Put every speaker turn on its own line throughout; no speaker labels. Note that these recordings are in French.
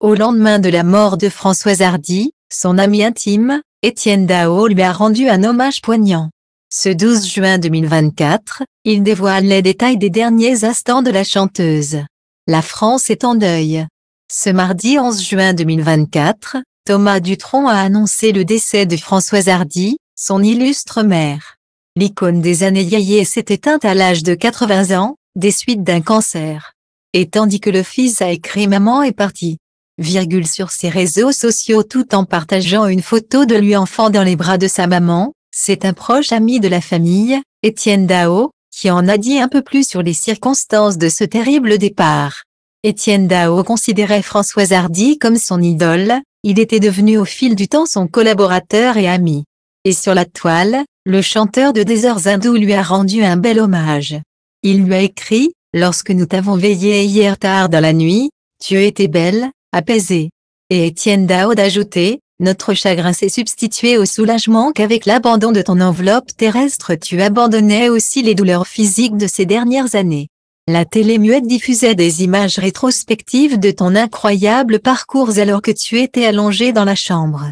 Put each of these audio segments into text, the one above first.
Au lendemain de la mort de Françoise Hardy, son ami intime, Étienne Dao lui a rendu un hommage poignant. Ce 12 juin 2024, il dévoile les détails des derniers instants de la chanteuse. La France est en deuil. Ce mardi 11 juin 2024, Thomas Dutronc a annoncé le décès de Françoise Hardy, son illustre mère. L'icône des années yayées s'est éteinte à l'âge de 80 ans, des suites d'un cancer. Et tandis que le fils a écrit Maman est partie virgule sur ses réseaux sociaux tout en partageant une photo de lui enfant dans les bras de sa maman, c'est un proche ami de la famille, Étienne Dao, qui en a dit un peu plus sur les circonstances de ce terrible départ. Étienne Dao considérait Françoise Hardy comme son idole, il était devenu au fil du temps son collaborateur et ami. Et sur la toile, le chanteur de Déserts Hindous lui a rendu un bel hommage. Il lui a écrit, lorsque nous t'avons veillé hier tard dans la nuit, tu étais belle, apaisé. Et Étienne Dao d'ajouter, notre chagrin s'est substitué au soulagement qu'avec l'abandon de ton enveloppe terrestre tu abandonnais aussi les douleurs physiques de ces dernières années. La télé muette diffusait des images rétrospectives de ton incroyable parcours alors que tu étais allongé dans la chambre.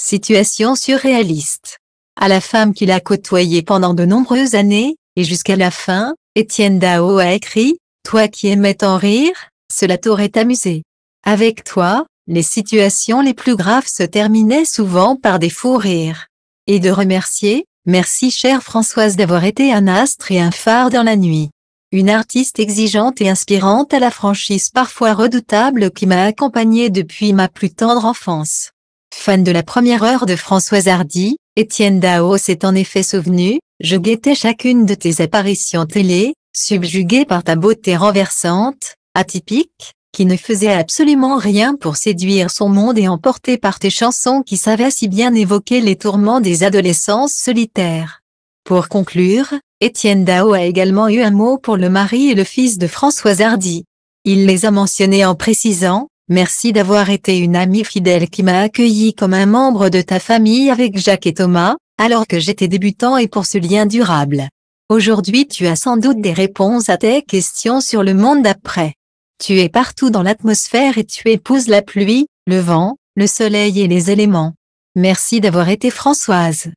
Situation surréaliste. À la femme qu'il a côtoyée pendant de nombreuses années, et jusqu'à la fin, Étienne Dao a écrit, Toi qui aimais tant rire, cela t'aurait amusé. Avec toi, les situations les plus graves se terminaient souvent par des fous rires. Et de remercier, merci chère Françoise d'avoir été un astre et un phare dans la nuit. Une artiste exigeante et inspirante à la franchise parfois redoutable qui m'a accompagnée depuis ma plus tendre enfance. Fan de la première heure de Françoise Hardy, Étienne Dao s'est en effet souvenu, je guettais chacune de tes apparitions télé, subjuguée par ta beauté renversante, atypique, qui ne faisait absolument rien pour séduire son monde et emporter par tes chansons qui savaient si bien évoquer les tourments des adolescents solitaires. Pour conclure, Étienne Dao a également eu un mot pour le mari et le fils de Françoise Hardy. Il les a mentionnés en précisant « Merci d'avoir été une amie fidèle qui m'a accueilli comme un membre de ta famille avec Jacques et Thomas, alors que j'étais débutant et pour ce lien durable. Aujourd'hui tu as sans doute des réponses à tes questions sur le monde d'après. Tu es partout dans l'atmosphère et tu épouses la pluie, le vent, le soleil et les éléments. Merci d'avoir été Françoise.